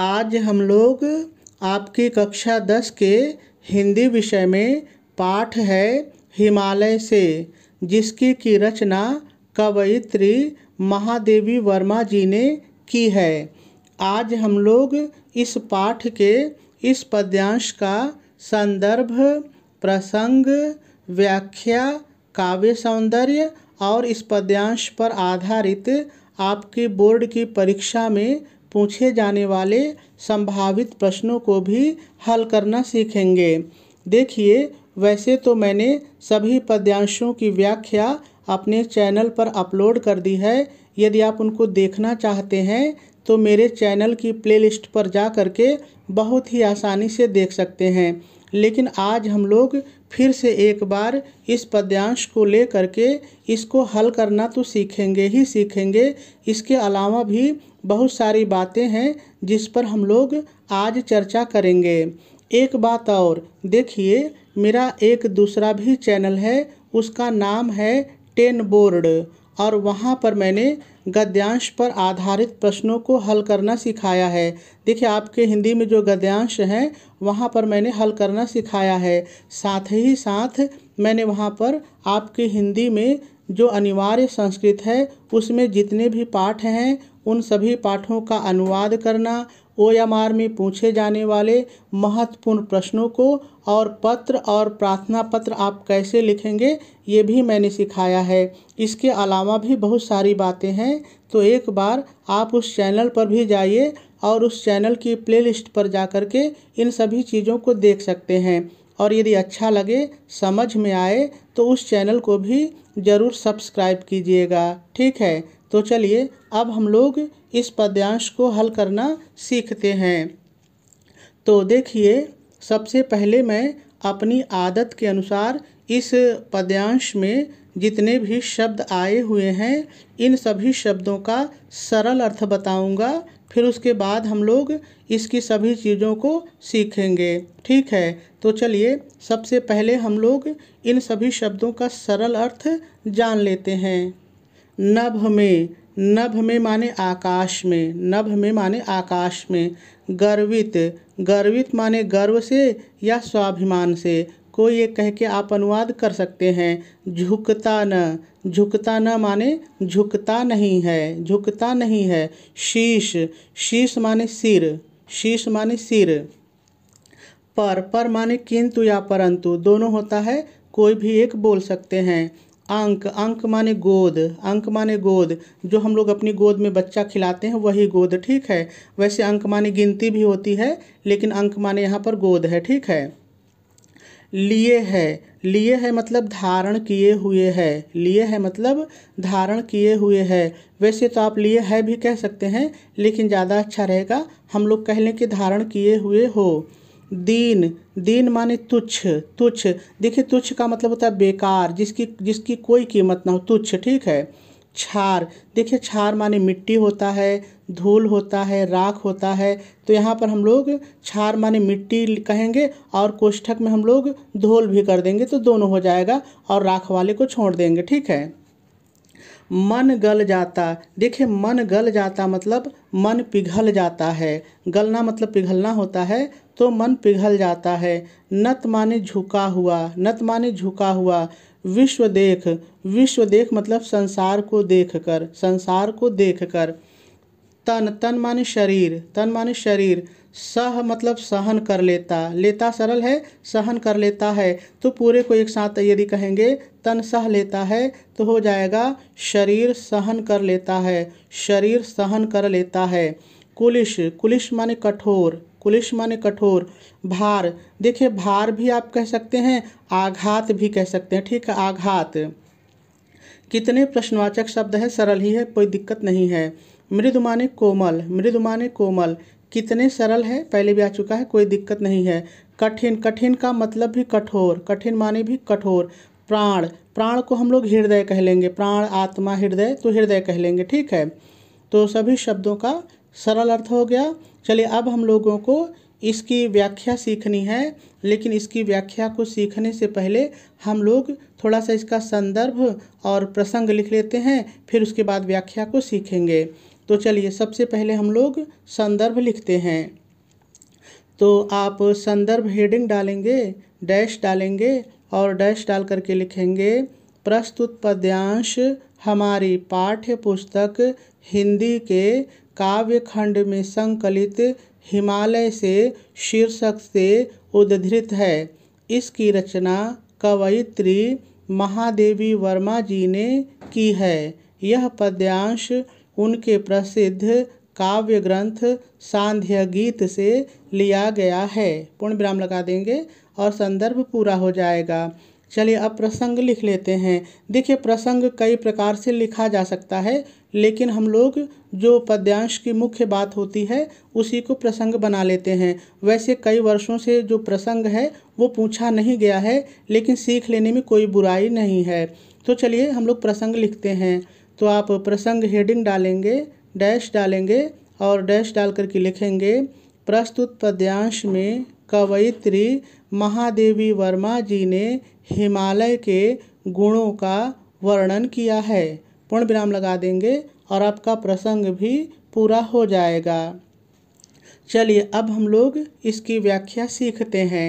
आज हम लोग आपकी कक्षा दस के हिंदी विषय में पाठ है हिमालय से जिसकी की रचना कवयित्री महादेवी वर्मा जी ने की है आज हम लोग इस पाठ के इस पद्यांश का संदर्भ प्रसंग व्याख्या काव्य सौंदर्य और इस पद्यांश पर आधारित आपकी बोर्ड की परीक्षा में पूछे जाने वाले संभावित प्रश्नों को भी हल करना सीखेंगे देखिए वैसे तो मैंने सभी पद्यांशों की व्याख्या अपने चैनल पर अपलोड कर दी है यदि आप उनको देखना चाहते हैं तो मेरे चैनल की प्लेलिस्ट पर जा कर के बहुत ही आसानी से देख सकते हैं लेकिन आज हम लोग फिर से एक बार इस पद्यांश को ले करके इसको हल करना तो सीखेंगे ही सीखेंगे इसके अलावा भी बहुत सारी बातें हैं जिस पर हम लोग आज चर्चा करेंगे एक बात और देखिए मेरा एक दूसरा भी चैनल है उसका नाम है टेन बोर्ड और वहाँ पर मैंने गद्यांश पर आधारित प्रश्नों को हल करना सिखाया है देखिए आपके हिंदी में जो गद्यांश हैं वहाँ पर मैंने हल करना सिखाया है साथ ही साथ मैंने वहाँ पर आपके हिंदी में जो अनिवार्य संस्कृत है उसमें जितने भी पाठ हैं उन सभी पाठों का अनुवाद करना आर में पूछे जाने वाले महत्वपूर्ण प्रश्नों को और पत्र और प्रार्थना पत्र आप कैसे लिखेंगे ये भी मैंने सिखाया है इसके अलावा भी बहुत सारी बातें हैं तो एक बार आप उस चैनल पर भी जाइए और उस चैनल की प्लेलिस्ट पर जा कर के इन सभी चीज़ों को देख सकते हैं और यदि अच्छा लगे समझ में आए तो उस चैनल को भी ज़रूर सब्सक्राइब कीजिएगा ठीक है तो चलिए अब हम लोग इस पद्यांश को हल करना सीखते हैं तो देखिए सबसे पहले मैं अपनी आदत के अनुसार इस पद्यांश में जितने भी शब्द आए हुए हैं इन सभी शब्दों का सरल अर्थ बताऊंगा फिर उसके बाद हम लोग इसकी सभी चीज़ों को सीखेंगे ठीक है तो चलिए सबसे पहले हम लोग इन सभी शब्दों का सरल अर्थ जान लेते हैं नभ में नभ में माने आकाश में नभ में माने आकाश में गर्वित गर्वित माने गर्व से या स्वाभिमान से कोई एक कह के आप अनुवाद कर सकते हैं झुकता न झुकता न माने झुकता नहीं है झुकता नहीं है शीश शीश माने सिर शीश माने सिर पर पर माने किंतु या परंतु दोनों होता है कोई भी एक बोल सकते हैं अंक अंक माने गोद अंक माने गोद जो हम लोग अपनी गोद में बच्चा खिलाते हैं वही गोद ठीक है वैसे अंक माने गिनती भी होती है लेकिन अंक माने यहाँ पर गोद है ठीक है लिए है लिए है मतलब धारण किए हुए है लिए है मतलब धारण किए हुए है वैसे तो आप लिए है भी कह सकते हैं लेकिन ज़्यादा अच्छा रहेगा हम लोग कह लें कि धारण किए हुए हो दीन दीन माने तुच्छ तुच्छ देखिए तुच्छ का मतलब होता है बेकार जिसकी जिसकी कोई कीमत ना हो तुच्छ ठीक है छार देखिए छार माने मिट्टी होता है धूल होता है राख होता है तो यहाँ पर हम लोग छार माने मिट्टी कहेंगे और कोष्ठक में हम लोग धोल भी कर देंगे तो दोनों हो जाएगा और राख वाले को छोड़ देंगे ठीक है मन गल जाता देखिए मन गल जाता मतलब मन पिघल जाता है गलना मतलब पिघलना होता है तो मन पिघल जाता है नत माने झुका हुआ नत माने झुका हुआ विश्व देख विश्व देख मतलब संसार को देख कर संसार को देख कर तन तन माने शरीर तन माने शरीर सह मतलब सहन कर लेता लेता सरल है सहन कर लेता है तो पूरे को एक साथ यदि कहेंगे तन सह लेता है तो हो जाएगा शरीर सहन कर लेता है शरीर सहन कर लेता है कुलिश कुलिश माने कठोर कुलिश माने कठोर भार देखिए भार भी आप कह सकते हैं आघात भी कह सकते हैं ठीक है आघात कितने प्रश्नवाचक शब्द है सरल ही है कोई दिक्कत नहीं है मृदु माने कोमल मृदु माने कोमल कितने सरल है पहले भी आ चुका है कोई दिक्कत नहीं है कठिन कठिन का मतलब भी कठोर कठिन माने भी कठोर प्राण प्राण को हम लोग हृदय कह लेंगे प्राण आत्मा हृदय तो हृदय कह लेंगे ठीक है तो सभी शब्दों का सरल अर्थ हो गया चलिए अब हम लोगों को इसकी व्याख्या सीखनी है लेकिन इसकी व्याख्या को सीखने से पहले हम लोग थोड़ा सा इसका संदर्भ और प्रसंग लिख लेते हैं फिर उसके बाद व्याख्या को सीखेंगे तो चलिए सबसे पहले हम लोग संदर्भ लिखते हैं तो आप संदर्भ हेडिंग डालेंगे डैश डालेंगे और डैश डाल करके लिखेंगे प्रस्तुत पद्यांश हमारी पाठ्य पुस्तक हिंदी के काव्य खंड में संकलित हिमालय से शीर्षक से उद्धृत है इसकी रचना कवयित्री महादेवी वर्मा जी ने की है यह पद्यांश उनके प्रसिद्ध काव्य ग्रंथ सांध्य गीत से लिया गया है पूर्ण विराम लगा देंगे और संदर्भ पूरा हो जाएगा चलिए अब प्रसंग लिख लेते हैं देखिए प्रसंग कई प्रकार से लिखा जा सकता है लेकिन हम लोग जो पद्यांश की मुख्य बात होती है उसी को प्रसंग बना लेते हैं वैसे कई वर्षों से जो प्रसंग है वो पूछा नहीं गया है लेकिन सीख लेने में कोई बुराई नहीं है तो चलिए हम लोग प्रसंग लिखते हैं तो आप प्रसंग हेडिंग डालेंगे डैश डालेंगे और डैश डाल करके लिखेंगे प्रस्तुत पद्यांश में कवयित्री महादेवी वर्मा जी ने हिमालय के गुणों का वर्णन किया है पूर्ण विराम लगा देंगे और आपका प्रसंग भी पूरा हो जाएगा चलिए अब हम लोग इसकी व्याख्या सीखते हैं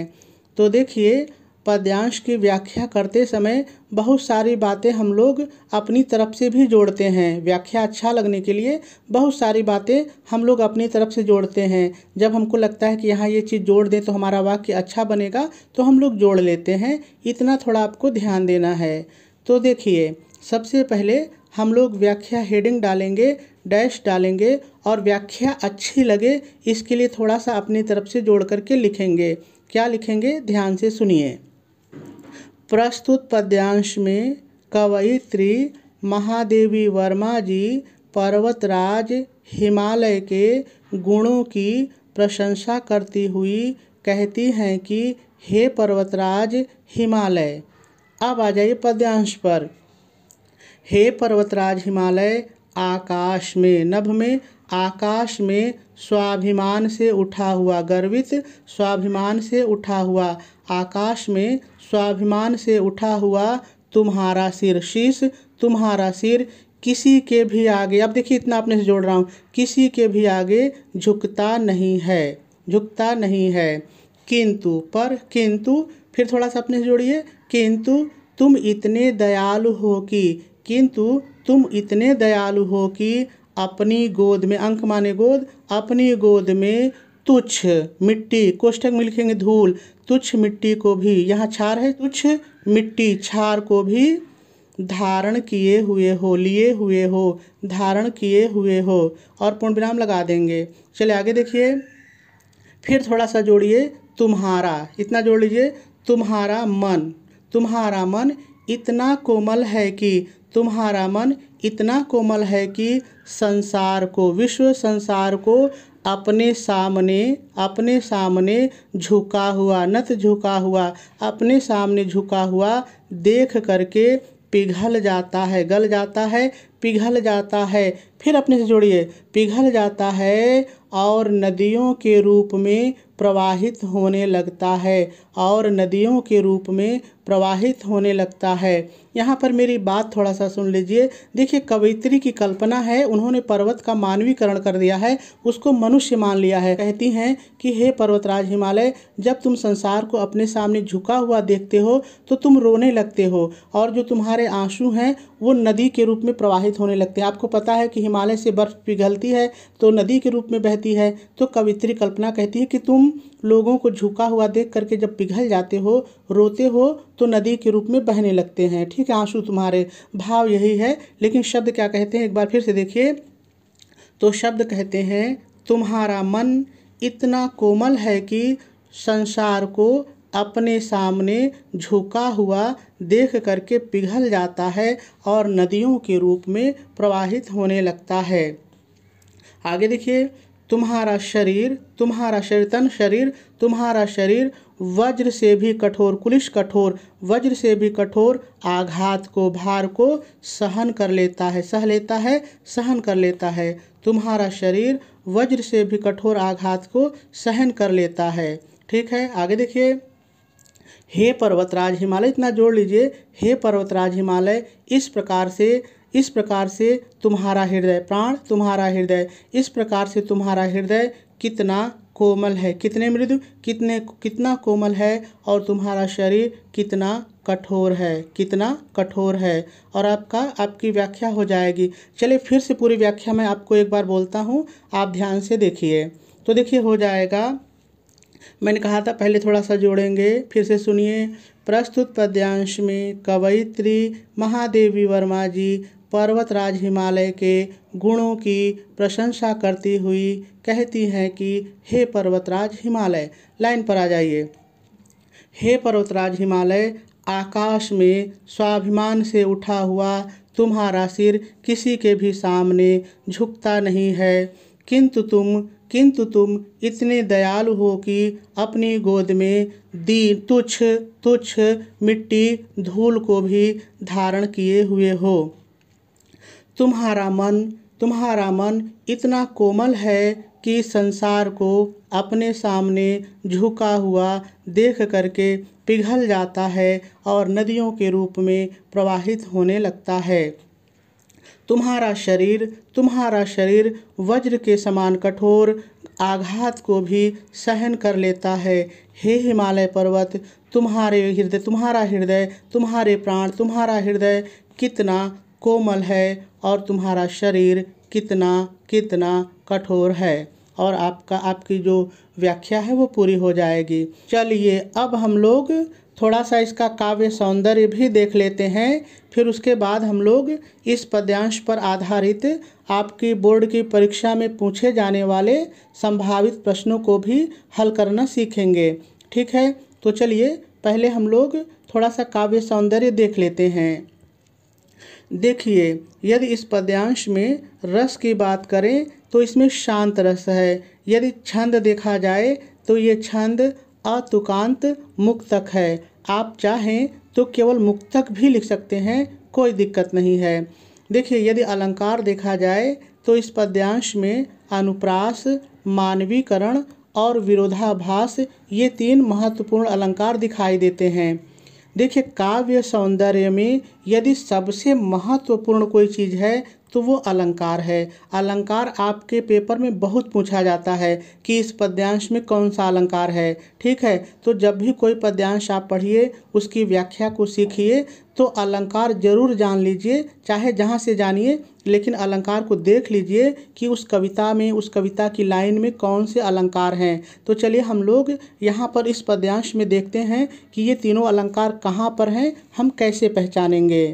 तो देखिए पद्यांश की व्याख्या करते समय बहुत सारी बातें हम लोग अपनी तरफ से भी जोड़ते हैं व्याख्या अच्छा लगने के लिए बहुत सारी बातें हम लोग अपनी तरफ से जोड़ते हैं जब हमको लगता है कि यहाँ ये चीज़ जोड़ दें तो हमारा वाक्य अच्छा बनेगा तो हम लोग जोड़ लेते हैं इतना थोड़ा आपको ध्यान देना है तो देखिए सबसे पहले हम लोग व्याख्या हेडिंग डालेंगे डैश डालेंगे और व्याख्या अच्छी लगे इसके लिए थोड़ा सा अपनी तरफ से जोड़ करके लिखेंगे क्या लिखेंगे ध्यान से सुनिए प्रस्तुत पद्यांश में कवयित्री महादेवी वर्मा जी पर्वतराज हिमालय के गुणों की प्रशंसा करती हुई कहती हैं कि हे पर्वतराज हिमालय अब आ जाइए पद्यांश पर हे पर्वतराज हिमालय आकाश में नभ में आकाश में स्वाभिमान से उठा हुआ गर्वित स्वाभिमान से उठा हुआ आकाश में स्वाभिमान से उठा हुआ तुम्हारा सिर शीश तुम्हारा सिर किसी के भी आगे अब देखिए इतना अपने से जोड़ रहा हूँ किसी के भी आगे झुकता नहीं है झुकता नहीं है किंतु पर किंतु फिर थोड़ा सा अपने से जोड़िए किंतु तुम इतने दयालु हो कि किंतु तुम इतने दयालु हो कि अपनी गोद में अंक माने गोद अपनी गोद में तुच्छ मिट्टी कोष्ठक में लिखेंगे धूल तुच्छ मिट्टी को भी यहाँ छार है तुच्छ मिट्टी छार को भी धारण किए हुए हो लिए हुए हो धारण किए हुए हो और पूर्ण विराम लगा देंगे चलिए आगे देखिए फिर थोड़ा सा जोड़िए तुम्हारा इतना जोड़ लीजिए तुम्हारा मन तुम्हारा मन इतना कोमल है कि तुम्हारा मन इतना कोमल है कि संसार को विश्व संसार को अपने सामने अपने सामने झुका हुआ नत झुका हुआ अपने सामने झुका हुआ देख करके पिघल जाता है गल जाता है पिघल जाता है फिर अपने से जोड़िए पिघल जाता है और नदियों के रूप में प्रवाहित होने लगता है और नदियों के रूप में प्रवाहित होने लगता है यहाँ पर मेरी बात थोड़ा सा सुन लीजिए देखिए कवित्री की कल्पना है उन्होंने पर्वत का मानवीकरण कर दिया है उसको मनुष्य मान लिया है कहती हैं कि हे पर्वतराज हिमालय जब तुम संसार को अपने सामने झुका हुआ देखते हो तो तुम रोने लगते हो और जो तुम्हारे आंसू हैं वो नदी के रूप में प्रवाहित होने लगते हैं आपको पता है कि हिमालय से बर्फ़ पिघलती है तो नदी के रूप में बहती है तो कवित्री कल्पना कहती है कि तुम लोगों को झुका हुआ देख करके जब पिघल जाते हो रोते हो तो नदी के रूप में बहने लगते हैं ठीक है आंसू तुम्हारे भाव यही है लेकिन शब्द क्या कहते हैं एक बार फिर से देखिए तो शब्द कहते हैं तुम्हारा मन इतना कोमल है कि संसार को अपने सामने झुका हुआ देख करके पिघल जाता है और नदियों के रूप में प्रवाहित होने लगता है आगे देखिए तुम्हारा शरीर तुम्हारा शरीरतन शरीर तुम्हारा शरीर वज्र से भी कठोर कुलिश कठोर वज्र से भी कठोर आघात को भार को सहन कर लेता है सह लेता है सहन कर लेता है तुम्हारा शरीर वज्र से भी कठोर आघात को सहन कर लेता है ठीक है आगे देखिए हे पर्वतराज हिमालय इतना जोड़ लीजिए हे पर्वतराज हिमालय इस प्रकार से इस प्रकार से तुम्हारा हृदय प्राण तुम्हारा हृदय इस प्रकार से तुम्हारा हृदय कितना कोमल है कितने मृदु कितने कितना कोमल है और तुम्हारा शरीर कितना कठोर है कितना कठोर है और आपका आपकी व्याख्या हो जाएगी चलिए फिर से पूरी व्याख्या मैं आपको एक बार बोलता हूँ आप ध्यान से देखिए तो देखिए हो जाएगा मैंने कहा था पहले थोड़ा सा जोड़ेंगे फिर से सुनिए प्रस्तुत पद्यांश में कवयित्री महादेवी वर्मा जी पर्वतराज हिमालय के गुणों की प्रशंसा करती हुई कहती हैं कि हे पर्वतराज हिमालय लाइन पर आ जाइए हे पर्वतराज हिमालय आकाश में स्वाभिमान से उठा हुआ तुम्हारा सिर किसी के भी सामने झुकता नहीं है किंतु तुम किंतु तुम इतने दयालु हो कि अपनी गोद में दी तुच्छ तुच्छ मिट्टी धूल को भी धारण किए हुए हो तुम्हारा मन तुम्हारा मन इतना कोमल है कि संसार को अपने सामने झुका हुआ देख करके पिघल जाता है और नदियों के रूप में प्रवाहित होने लगता है तुम्हारा शरीर तुम्हारा शरीर वज्र के समान कठोर आघात को भी सहन कर लेता है हे हिमालय पर्वत तुम्हारे हृदय तुम्हारा हृदय तुम्हारे प्राण तुम्हारा हृदय कितना कोमल है और तुम्हारा शरीर कितना कितना कठोर है और आपका आपकी जो व्याख्या है वो पूरी हो जाएगी चलिए अब हम लोग थोड़ा सा इसका काव्य सौंदर्य भी देख लेते हैं फिर उसके बाद हम लोग इस पद्यांश पर आधारित आपकी बोर्ड की परीक्षा में पूछे जाने वाले संभावित प्रश्नों को भी हल करना सीखेंगे ठीक है तो चलिए पहले हम लोग थोड़ा सा काव्य सौंदर्य देख लेते हैं देखिए यदि इस पद्यांश में रस की बात करें तो इसमें शांत रस है यदि छंद देखा जाए तो ये छंद अतुकांत मुक्तक है आप चाहें तो केवल मुक्तक भी लिख सकते हैं कोई दिक्कत नहीं है देखिए यदि अलंकार देखा जाए तो इस पद्यांश में अनुप्रास मानवीकरण और विरोधाभास ये तीन महत्वपूर्ण अलंकार दिखाई देते हैं देखिए काव्य सौंदर्य में यदि सबसे महत्वपूर्ण कोई चीज़ है तो वो अलंकार है अलंकार आपके पेपर में बहुत पूछा जाता है कि इस पद्यांश में कौन सा अलंकार है ठीक है तो जब भी कोई पद्यांश आप पढ़िए उसकी व्याख्या को सीखिए तो अलंकार जरूर जान लीजिए चाहे जहाँ से जानिए लेकिन अलंकार को देख लीजिए कि उस कविता में उस कविता की लाइन में कौन से अलंकार हैं तो चलिए हम लोग यहाँ पर इस पद्यांश में देखते हैं कि ये तीनों अलंकार कहाँ पर हैं हम कैसे पहचानेंगे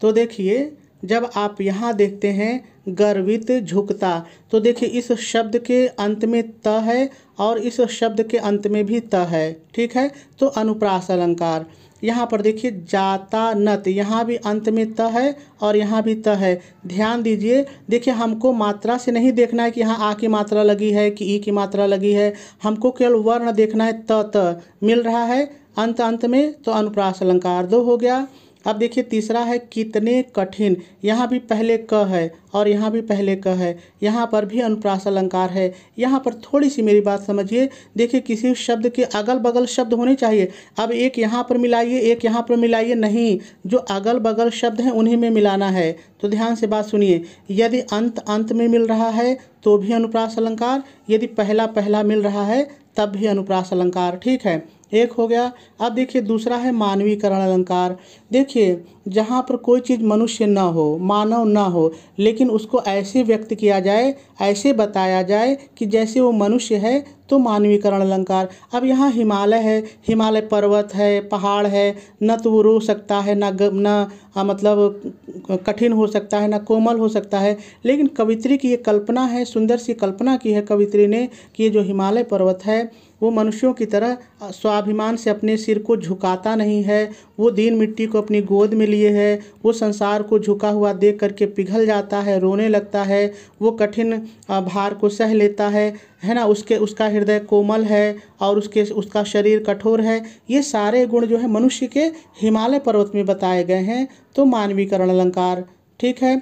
तो देखिए जब आप यहाँ देखते हैं गर्वित झुकता तो देखिए इस शब्द के अंत में त है और इस शब्द के अंत में भी त है ठीक है तो अनुप्रास अलंकार यहाँ पर देखिए जाता नत यहाँ भी अंत में त है और यहाँ भी त है ध्यान दीजिए देखिए हमको मात्रा से नहीं देखना है कि यहाँ आ की मात्रा लगी है कि ई की मात्रा लगी है हमको केवल वर्ण देखना है त त मिल रहा है अंत अंत में तो अनुप्रास अलंकार दो हो गया अब देखिए तीसरा है कितने कठिन यहाँ भी पहले क है और यहाँ भी पहले क है यहाँ पर भी अनुप्रास अलंकार है यहाँ पर थोड़ी सी मेरी बात समझिए देखिए किसी शब्द के अगल बगल शब्द होने चाहिए अब एक यहाँ पर मिलाइए एक यहाँ पर मिलाइए नहीं जो अगल बगल शब्द हैं उन्हीं में मिलाना है तो ध्यान से बात सुनिए यदि अंत अंत में मिल रहा है तो भी अनुप्रास अलंकार यदि पहला पहला मिल रहा है तब भी अनुप्रास अलंकार ठीक है एक हो गया अब देखिए दूसरा है मानवीकरण अलंकार देखिए जहाँ पर कोई चीज़ मनुष्य ना हो मानव ना हो लेकिन उसको ऐसे व्यक्त किया जाए ऐसे बताया जाए कि जैसे वो मनुष्य है तो मानवीकरण अलंकार अब यहाँ हिमालय है हिमालय पर्वत है पहाड़ है न तो वो रो सकता है ना न मतलब कठिन हो सकता है ना कोमल हो सकता है लेकिन कवित्री की ये कल्पना है सुंदर सी कल्पना की है कवित्री ने कि ये जो हिमालय पर्वत है वो मनुष्यों की तरह स्वाभिमान से अपने सिर को झुकाता नहीं है वो दीन मिट्टी को अपनी गोद में लिए है वो संसार को झुका हुआ देख करके पिघल जाता है रोने लगता है वो कठिन भार को सह लेता है है ना उसके उसका हृदय कोमल है और उसके उसका शरीर कठोर है ये सारे गुण जो है मनुष्य के हिमालय पर्वत में बताए गए हैं तो मानवीकरण अलंकार ठीक है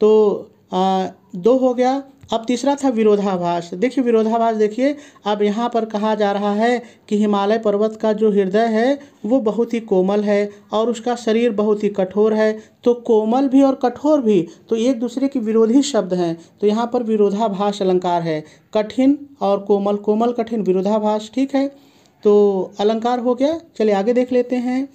तो आ, दो हो गया अब तीसरा था विरोधाभास देखिए विरोधाभास देखिए अब यहाँ पर कहा जा रहा है कि हिमालय पर्वत का जो हृदय है वो बहुत ही कोमल है और उसका शरीर बहुत ही कठोर है तो कोमल भी और कठोर भी तो एक दूसरे के विरोधी शब्द हैं तो यहाँ पर विरोधाभास अलंकार है कठिन और कोमल कोमल कठिन विरोधाभास ठीक है तो अलंकार हो गया चलिए आगे देख लेते हैं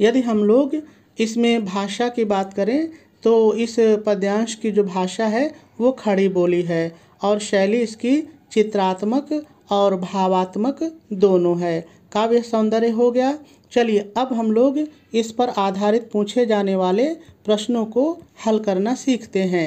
यदि हम लोग इसमें भाषा की बात करें तो इस पद्यांश की जो भाषा है वो खड़ी बोली है और शैली इसकी चित्रात्मक और भावात्मक दोनों है काव्य सौंदर्य हो गया चलिए अब हम लोग इस पर आधारित पूछे जाने वाले प्रश्नों को हल करना सीखते हैं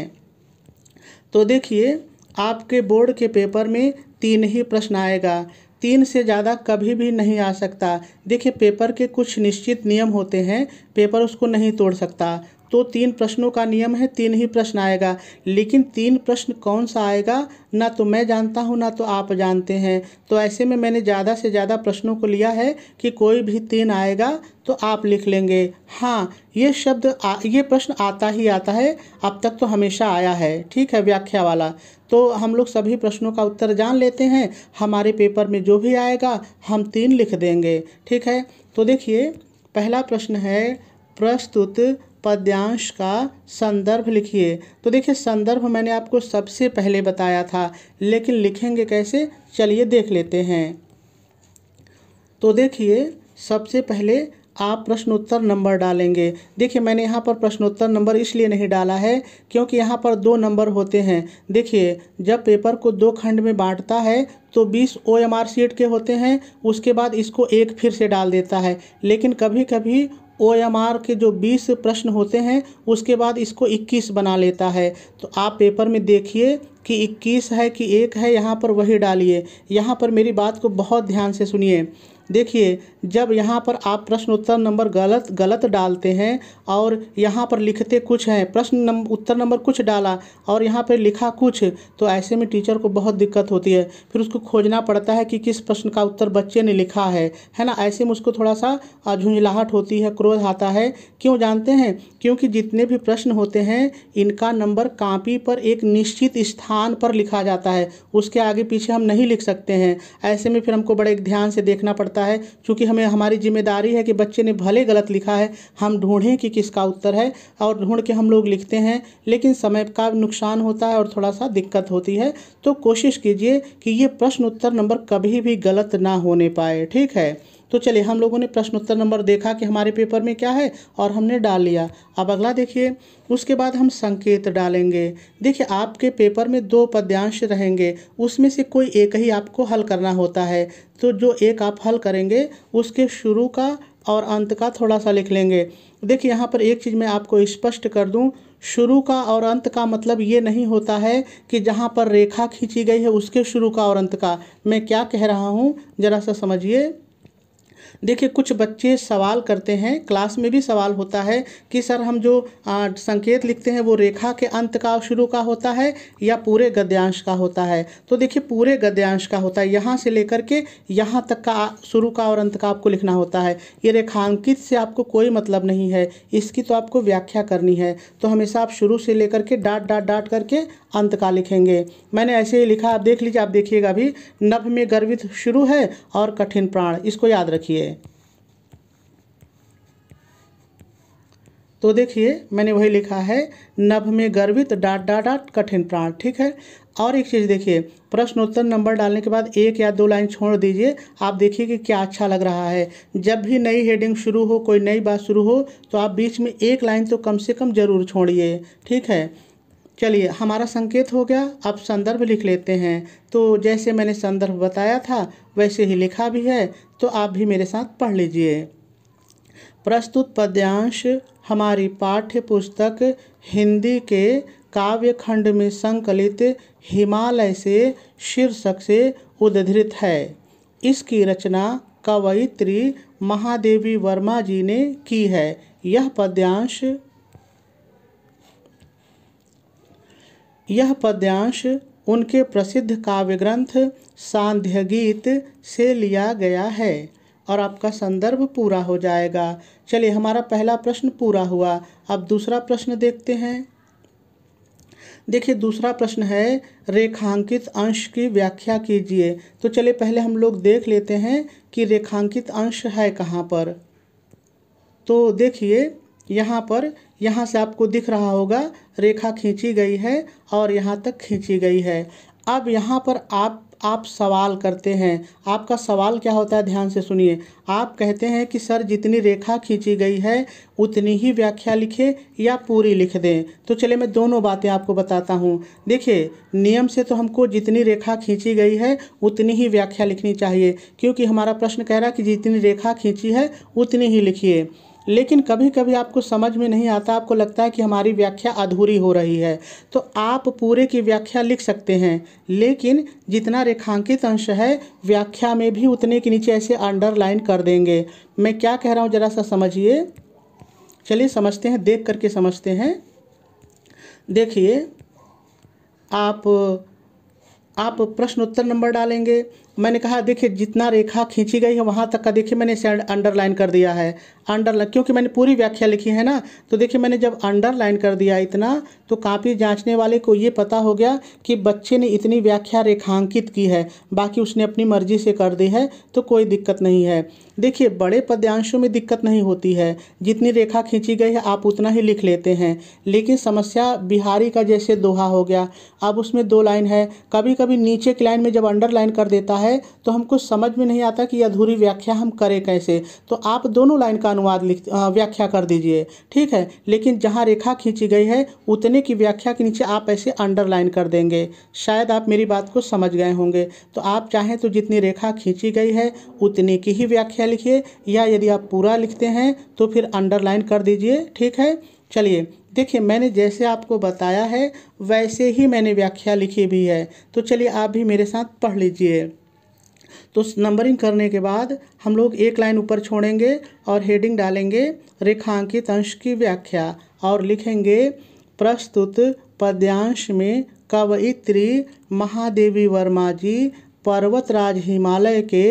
तो देखिए आपके बोर्ड के पेपर में तीन ही प्रश्न आएगा तीन से ज़्यादा कभी भी नहीं आ सकता देखिए पेपर के कुछ निश्चित नियम होते हैं पेपर उसको नहीं तोड़ सकता तो तीन प्रश्नों का नियम है तीन ही प्रश्न आएगा लेकिन तीन प्रश्न कौन सा आएगा ना तो मैं जानता हूँ ना तो आप जानते हैं तो ऐसे में मैंने ज़्यादा से ज़्यादा प्रश्नों को लिया है कि कोई भी तीन आएगा तो आप लिख लेंगे हाँ ये शब्द आ, ये प्रश्न आता ही आता है अब तक तो हमेशा आया है ठीक है व्याख्या वाला तो हम लोग सभी प्रश्नों का उत्तर जान लेते हैं हमारे पेपर में जो भी आएगा हम तीन लिख देंगे ठीक है तो देखिए पहला प्रश्न है प्रस्तुत पद्यांश का संदर्भ लिखिए तो देखिए संदर्भ मैंने आपको सबसे पहले बताया था लेकिन लिखेंगे कैसे चलिए देख लेते हैं तो देखिए सबसे पहले आप प्रश्नोत्तर नंबर डालेंगे देखिए मैंने यहाँ पर प्रश्नोत्तर नंबर इसलिए नहीं डाला है क्योंकि यहाँ पर दो नंबर होते हैं देखिए जब पेपर को दो खंड में बांटता है तो 20 ओ एम आर सीट के होते हैं उसके बाद इसको एक फिर से डाल देता है लेकिन कभी कभी ओ एम आर के जो बीस प्रश्न होते हैं उसके बाद इसको इक्कीस बना लेता है तो आप पेपर में देखिए कि इक्कीस है कि एक है यहाँ पर वही डालिए यहाँ पर मेरी बात को बहुत ध्यान से सुनिए देखिए जब यहाँ पर आप प्रश्न उत्तर नंबर गलत गलत डालते हैं और यहाँ पर लिखते कुछ हैं प्रश्न नंबर उत्तर नंबर कुछ डाला और यहाँ पर लिखा कुछ तो ऐसे में टीचर को बहुत दिक्कत होती है फिर उसको खोजना पड़ता है कि किस प्रश्न का उत्तर बच्चे ने लिखा है है ना ऐसे में उसको थोड़ा सा झुंझलाहट होती है क्रोध आता है क्यों जानते हैं क्योंकि जितने भी प्रश्न होते हैं इनका नंबर कापी पर एक निश्चित स्थान पर लिखा जाता है उसके आगे पीछे हम नहीं लिख सकते हैं ऐसे में फिर हमको बड़े ध्यान से देखना पड़ता है चूँकि हमें हमारी जिम्मेदारी है कि बच्चे ने भले गलत लिखा है हम ढूंढें कि किसका उत्तर है और ढूंढ के हम लोग लिखते हैं लेकिन समय का नुकसान होता है और थोड़ा सा दिक्कत होती है तो कोशिश कीजिए कि ये प्रश्न उत्तर नंबर कभी भी गलत ना होने पाए ठीक है तो चलिए हम लोगों ने प्रश्न उत्तर नंबर देखा कि हमारे पेपर में क्या है और हमने डाल लिया अब अगला देखिए उसके बाद हम संकेत डालेंगे देखिए आपके पेपर में दो पद्यांश रहेंगे उसमें से कोई एक ही आपको हल करना होता है तो जो एक आप हल करेंगे उसके शुरू का और अंत का थोड़ा सा लिख लेंगे देखिए यहाँ पर एक चीज़ मैं आपको स्पष्ट कर दूँ शुरू का और अंत का मतलब ये नहीं होता है कि जहाँ पर रेखा खींची गई है उसके शुरू का और अंत का मैं क्या कह रहा हूँ ज़रा सा समझिए देखिए कुछ बच्चे सवाल करते हैं क्लास में भी सवाल होता है कि सर हम जो आ, संकेत लिखते हैं वो रेखा के अंत का शुरू का होता है या पूरे गद्यांश का होता है तो देखिए पूरे गद्यांश का होता है यहाँ से लेकर के यहाँ तक का शुरू का और अंत का आपको लिखना होता है ये रेखांकित से आपको कोई मतलब नहीं है इसकी तो आपको व्याख्या करनी है तो हमेशा आप शुरू से लेकर के डाट डाट डाट करके अंत का लिखेंगे मैंने ऐसे ही लिखा आप देख लीजिए आप देखिएगा भी नभ में गर्वित शुरू है और कठिन प्राण इसको याद रखिए है तो देखिए मैंने वही लिखा है नभ में गर्वित डाट डाट डाट कठिन प्राण ठीक है और एक चीज़ देखिए प्रश्न उत्तर नंबर डालने के बाद एक या दो लाइन छोड़ दीजिए आप देखिए कि क्या अच्छा लग रहा है जब भी नई हेडिंग शुरू हो कोई नई बात शुरू हो तो आप बीच में एक लाइन तो कम से कम ज़रूर छोड़िए ठीक है चलिए हमारा संकेत हो गया अब संदर्भ लिख लेते हैं तो जैसे मैंने संदर्भ बताया था वैसे ही लिखा भी है तो आप भी मेरे साथ पढ़ लीजिए प्रस्तुत पद्यांश हमारी पाठ्य पुस्तक हिंदी के काव्य खंड में संकलित हिमालय से शीर्षक से उद्धृत है इसकी रचना कवयित्री महादेवी वर्मा जी ने की है यह पद्यांश यह पद्यांश उनके प्रसिद्ध काव्य ग्रंथ सांध्य गीत से लिया गया है और आपका संदर्भ पूरा हो जाएगा चलिए हमारा पहला प्रश्न पूरा हुआ अब दूसरा प्रश्न देखते हैं देखिए दूसरा प्रश्न है रेखांकित अंश की व्याख्या कीजिए तो चलिए पहले हम लोग देख लेते हैं कि रेखांकित अंश है कहाँ पर तो देखिए यहाँ पर यहाँ से आपको दिख रहा होगा रेखा खींची गई है और यहाँ तक खींची गई है अब यहाँ पर आप आप सवाल करते हैं आपका सवाल क्या होता है ध्यान से सुनिए आप कहते हैं कि सर जितनी रेखा खींची गई है उतनी ही व्याख्या लिखें या पूरी लिख दें तो चलिए मैं दोनों बातें आपको बताता हूँ देखिए नियम से तो हमको जितनी रेखा खींची गई है उतनी ही व्याख्या लिखनी चाहिए क्योंकि हमारा प्रश्न कह रहा है कि जितनी रेखा खींची है उतनी ही लिखिए लेकिन कभी कभी आपको समझ में नहीं आता आपको लगता है कि हमारी व्याख्या अधूरी हो रही है तो आप पूरे की व्याख्या लिख सकते हैं लेकिन जितना रेखांकित अंश है व्याख्या में भी उतने के नीचे ऐसे अंडरलाइन कर देंगे मैं क्या कह रहा हूँ ज़रा सा समझिए चलिए समझते हैं देख करके समझते हैं देखिए आप आप प्रश्न उत्तर नंबर डालेंगे मैंने कहा देखिए जितना रेखा खींची गई है वहाँ तक का देखिए मैंने इसे अंडरलाइन कर दिया है अंडरलाइन क्योंकि मैंने पूरी व्याख्या लिखी है ना तो देखिए मैंने जब अंडरलाइन कर दिया इतना तो कापी जांचने वाले को ये पता हो गया कि बच्चे ने इतनी व्याख्या रेखांकित की है बाकी उसने अपनी मर्जी से कर दी है तो कोई दिक्कत नहीं है देखिए बड़े पद्यांशों में दिक्कत नहीं होती है जितनी रेखा खींची गई है आप उतना ही लिख लेते हैं लेकिन समस्या बिहारी का जैसे दोहा हो गया अब उसमें दो लाइन है कभी कभी नीचे की लाइन में जब अंडरलाइन कर देता है तो हमको समझ में नहीं आता कि अधूरी व्याख्या हम करें कैसे तो आप दोनों लाइन का अनुवाद लिख व्याख्या कर दीजिए ठीक है लेकिन जहाँ रेखा खींची गई है उतने की व्याख्या के नीचे आप ऐसे अंडरलाइन कर देंगे शायद आप मेरी बात को समझ गए होंगे तो आप चाहें तो जितनी रेखा खींची गई है उतने की ही व्याख्या लिखिए या यदि आप पूरा लिखते हैं तो फिर अंडरलाइन कर दीजिए ठीक है चलिए देखिए मैंने जैसे आपको बताया है वैसे ही मैंने व्याख्या लिखी भी है तो चलिए आप भी मेरे साथ पढ़ लीजिए तो नंबरिंग करने के बाद हम लोग एक लाइन ऊपर छोड़ेंगे और हेडिंग डालेंगे रेखांकित अंश की व्याख्या और लिखेंगे प्रस्तुत पद्यांश में कवयित्री महादेवी वर्मा जी पर्वतराज हिमालय के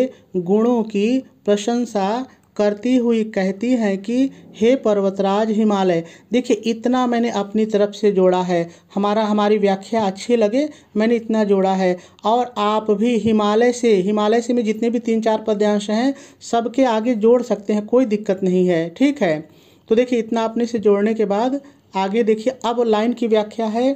गुणों की प्रशंसा करती हुई कहती हैं कि हे पर्वतराज हिमालय देखिए इतना मैंने अपनी तरफ से जोड़ा है हमारा हमारी व्याख्या अच्छी लगे मैंने इतना जोड़ा है और आप भी हिमालय से हिमालय से में जितने भी तीन चार पद्यांश हैं सबके आगे जोड़ सकते हैं कोई दिक्कत नहीं है ठीक है तो देखिए इतना अपने से जोड़ने के बाद आगे देखिए अब लाइन की व्याख्या है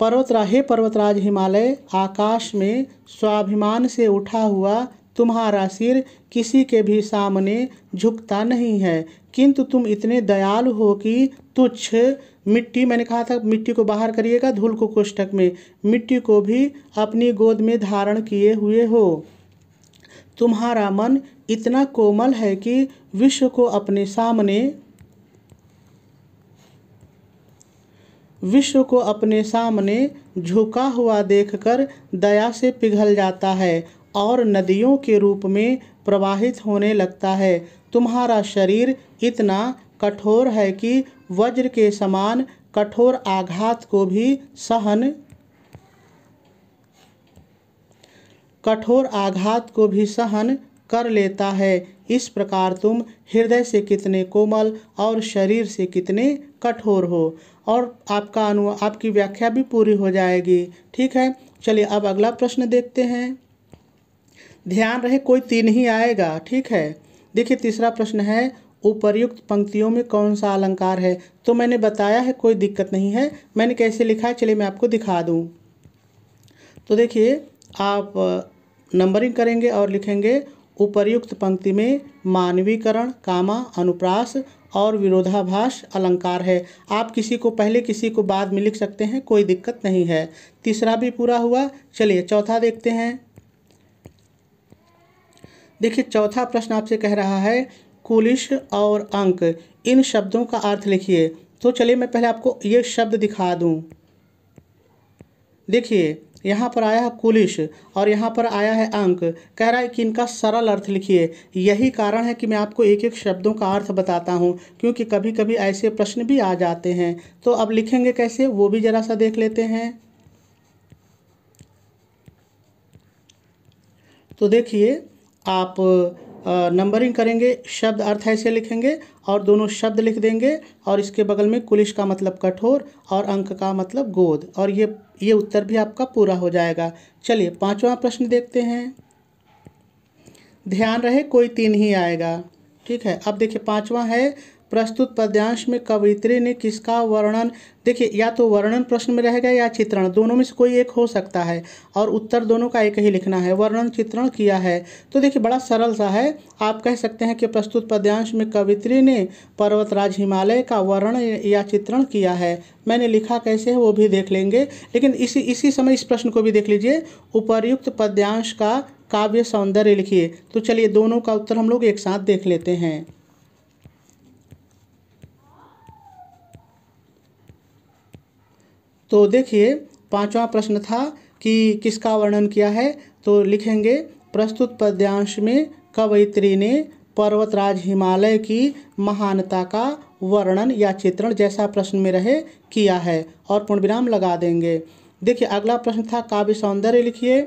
पर्वतरा हे पर्वतराज हिमालय आकाश में स्वाभिमान से उठा हुआ तुम्हारा सिर किसी के भी सामने झुकता नहीं है किंतु तुम इतने दयालु हो कि तुच्छ मिट्टी मैंने कहा था मिट्टी को बाहर करिएगा धूल को कोष्टक में मिट्टी को भी अपनी गोद में धारण किए हुए हो तुम्हारा मन इतना कोमल है कि विश्व को अपने सामने विश्व को अपने सामने झुका हुआ देखकर दया से पिघल जाता है और नदियों के रूप में प्रवाहित होने लगता है तुम्हारा शरीर इतना कठोर है कि वज्र के समान कठोर आघात को भी सहन कठोर आघात को भी सहन कर लेता है इस प्रकार तुम हृदय से कितने कोमल और शरीर से कितने कठोर हो और आपका अनु आपकी व्याख्या भी पूरी हो जाएगी ठीक है चलिए अब अगला प्रश्न देखते हैं ध्यान रहे कोई तीन ही आएगा ठीक है देखिए तीसरा प्रश्न है उपर्युक्त पंक्तियों में कौन सा अलंकार है तो मैंने बताया है कोई दिक्कत नहीं है मैंने कैसे लिखा है चलिए मैं आपको दिखा दूँ तो देखिए आप नंबरिंग करेंगे और लिखेंगे उपर्युक्त पंक्ति में मानवीकरण कामा अनुप्रास और विरोधाभास अलंकार है आप किसी को पहले किसी को बाद में लिख सकते हैं कोई दिक्कत नहीं है तीसरा भी पूरा हुआ चलिए चौथा देखते हैं देखिए चौथा प्रश्न आपसे कह रहा है कुलिश और अंक इन शब्दों का अर्थ लिखिए तो चलिए मैं पहले आपको ये शब्द दिखा दूँ देखिए यहाँ पर आया है कुलिश और यहाँ पर आया है अंक कह रहा है कि इनका सरल अर्थ लिखिए यही कारण है कि मैं आपको एक एक शब्दों का अर्थ बताता हूँ क्योंकि कभी कभी ऐसे प्रश्न भी आ जाते हैं तो अब लिखेंगे कैसे वो भी ज़रा सा देख लेते हैं तो देखिए आप नंबरिंग करेंगे शब्द अर्थ ऐसे लिखेंगे और दोनों शब्द लिख देंगे और इसके बगल में कुलिश का मतलब कठोर और अंक का मतलब गोद और ये ये उत्तर भी आपका पूरा हो जाएगा चलिए पांचवा प्रश्न देखते हैं ध्यान रहे कोई तीन ही आएगा ठीक है अब देखिए पांचवा है प्रस्तुत पद्यांश में कवित्री ने किसका वर्णन देखिए या तो वर्णन प्रश्न में रहेगा या चित्रण दोनों में से कोई एक हो सकता है और उत्तर दोनों का एक ही लिखना है वर्णन चित्रण किया है तो देखिए बड़ा सरल सा है आप कह सकते हैं कि प्रस्तुत पद्यांश में कवित्री ने पर्वतराज हिमालय का वर्णन या चित्रण किया है मैंने लिखा कैसे है वो भी देख लेंगे लेकिन इसी इसी समय इस प्रश्न को भी देख लीजिए उपर्युक्त पद्यांश का काव्य सौंदर्य लिखिए तो चलिए दोनों का उत्तर हम लोग एक साथ देख लेते हैं तो देखिए पांचवा प्रश्न था कि किसका वर्णन किया है तो लिखेंगे प्रस्तुत पद्यांश में कवयित्री ने पर्वतराज हिमालय की महानता का वर्णन या चित्रण जैसा प्रश्न में रहे किया है और पूर्ण विराम लगा देंगे देखिए अगला प्रश्न था काव्य सौंदर्य लिखिए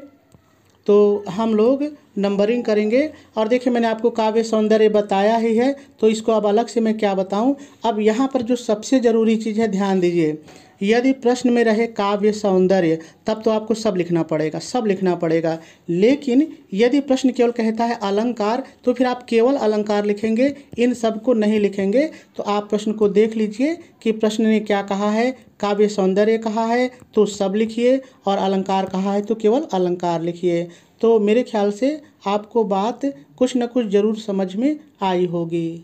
तो हम लोग नंबरिंग करेंगे और देखिए मैंने आपको काव्य सौंदर्य बताया ही है तो इसको अब अलग से मैं क्या बताऊं अब यहाँ पर जो सबसे ज़रूरी चीज़ है ध्यान दीजिए यदि प्रश्न में रहे काव्य सौंदर्य तब तो आपको सब लिखना पड़ेगा सब लिखना पड़ेगा लेकिन यदि प्रश्न केवल कहता है अलंकार तो फिर आप केवल अलंकार लिखेंगे इन सब को नहीं लिखेंगे तो आप प्रश्न को देख लीजिए कि प्रश्न ने क्या कहा है काव्य सौंदर्य कहा है तो सब लिखिए और अलंकार कहा है तो केवल अलंकार लिखिए तो मेरे ख्याल से आपको बात कुछ न कुछ ज़रूर समझ में आई होगी